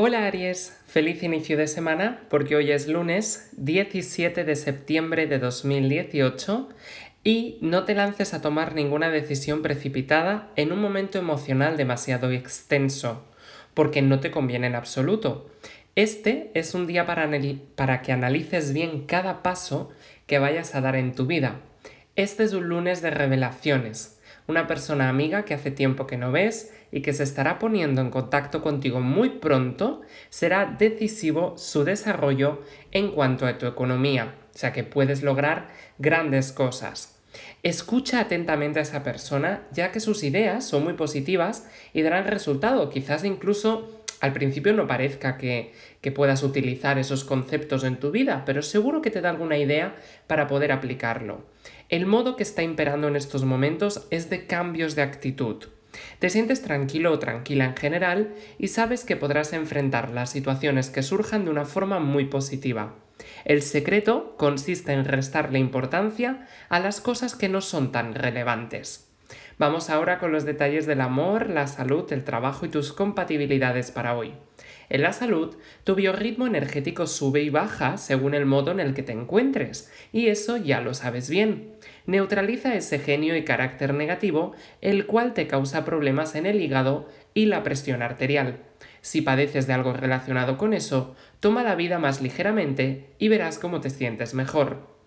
Hola Aries, feliz inicio de semana porque hoy es lunes 17 de septiembre de 2018 y no te lances a tomar ninguna decisión precipitada en un momento emocional demasiado extenso, porque no te conviene en absoluto. Este es un día para, para que analices bien cada paso que vayas a dar en tu vida. Este es un lunes de revelaciones, una persona amiga que hace tiempo que no ves y que se estará poniendo en contacto contigo muy pronto, será decisivo su desarrollo en cuanto a tu economía, o sea que puedes lograr grandes cosas. Escucha atentamente a esa persona, ya que sus ideas son muy positivas y darán resultado, quizás incluso al principio no parezca que, que puedas utilizar esos conceptos en tu vida, pero seguro que te da alguna idea para poder aplicarlo. El modo que está imperando en estos momentos es de cambios de actitud. Te sientes tranquilo o tranquila en general y sabes que podrás enfrentar las situaciones que surjan de una forma muy positiva. El secreto consiste en restarle importancia a las cosas que no son tan relevantes. Vamos ahora con los detalles del amor, la salud, el trabajo y tus compatibilidades para hoy. En la salud, tu biorritmo energético sube y baja según el modo en el que te encuentres, y eso ya lo sabes bien. Neutraliza ese genio y carácter negativo, el cual te causa problemas en el hígado y la presión arterial. Si padeces de algo relacionado con eso, toma la vida más ligeramente y verás cómo te sientes mejor.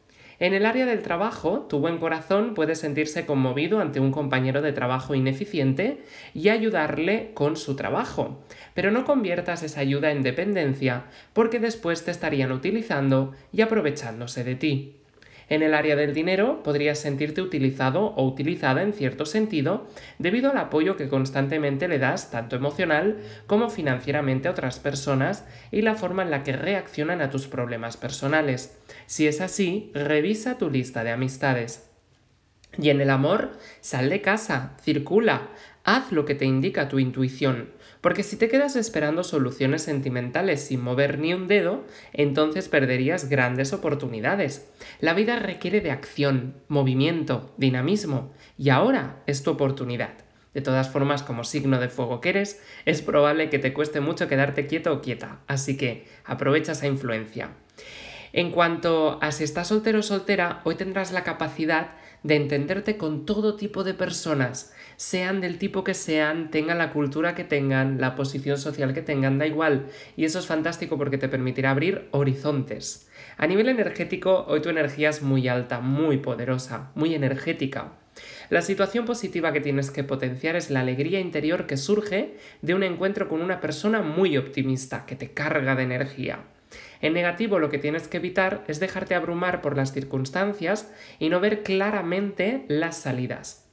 En el área del trabajo, tu buen corazón puede sentirse conmovido ante un compañero de trabajo ineficiente y ayudarle con su trabajo, pero no conviertas esa ayuda en dependencia porque después te estarían utilizando y aprovechándose de ti. En el área del dinero podrías sentirte utilizado o utilizada en cierto sentido debido al apoyo que constantemente le das tanto emocional como financieramente a otras personas y la forma en la que reaccionan a tus problemas personales. Si es así, revisa tu lista de amistades. Y en el amor, sal de casa, circula, Haz lo que te indica tu intuición, porque si te quedas esperando soluciones sentimentales sin mover ni un dedo, entonces perderías grandes oportunidades. La vida requiere de acción, movimiento, dinamismo, y ahora es tu oportunidad. De todas formas, como signo de fuego que eres, es probable que te cueste mucho quedarte quieto o quieta, así que aprovecha esa influencia. En cuanto a si estás soltero o soltera, hoy tendrás la capacidad de entenderte con todo tipo de personas, sean del tipo que sean, tengan la cultura que tengan, la posición social que tengan, da igual. Y eso es fantástico porque te permitirá abrir horizontes. A nivel energético, hoy tu energía es muy alta, muy poderosa, muy energética. La situación positiva que tienes que potenciar es la alegría interior que surge de un encuentro con una persona muy optimista, que te carga de energía. En negativo lo que tienes que evitar es dejarte abrumar por las circunstancias y no ver claramente las salidas.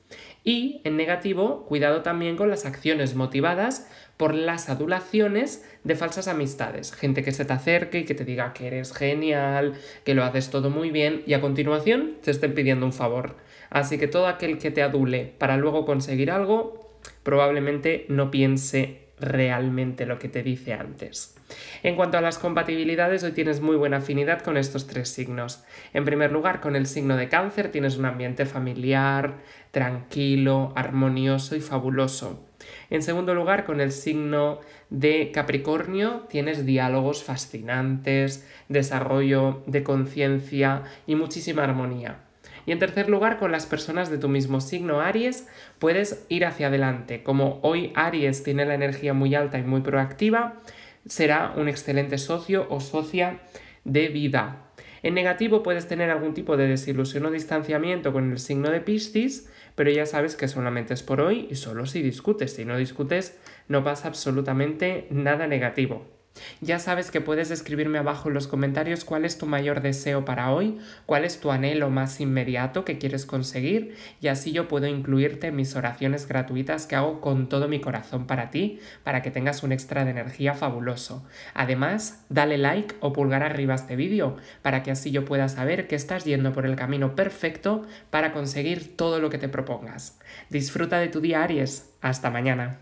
Y en negativo, cuidado también con las acciones motivadas por las adulaciones de falsas amistades. Gente que se te acerque y que te diga que eres genial, que lo haces todo muy bien y a continuación te estén pidiendo un favor. Así que todo aquel que te adule para luego conseguir algo, probablemente no piense realmente lo que te dice antes. En cuanto a las compatibilidades, hoy tienes muy buena afinidad con estos tres signos. En primer lugar, con el signo de cáncer tienes un ambiente familiar, tranquilo, armonioso y fabuloso. En segundo lugar, con el signo de Capricornio tienes diálogos fascinantes, desarrollo de conciencia y muchísima armonía. Y en tercer lugar, con las personas de tu mismo signo Aries, puedes ir hacia adelante. Como hoy Aries tiene la energía muy alta y muy proactiva, será un excelente socio o socia de vida. En negativo puedes tener algún tipo de desilusión o distanciamiento con el signo de Piscis, pero ya sabes que solamente es por hoy y solo si discutes. Si no discutes, no pasa absolutamente nada negativo. Ya sabes que puedes escribirme abajo en los comentarios cuál es tu mayor deseo para hoy, cuál es tu anhelo más inmediato que quieres conseguir y así yo puedo incluirte en mis oraciones gratuitas que hago con todo mi corazón para ti, para que tengas un extra de energía fabuloso. Además, dale like o pulgar arriba a este vídeo para que así yo pueda saber que estás yendo por el camino perfecto para conseguir todo lo que te propongas. Disfruta de tu día Aries. Hasta mañana.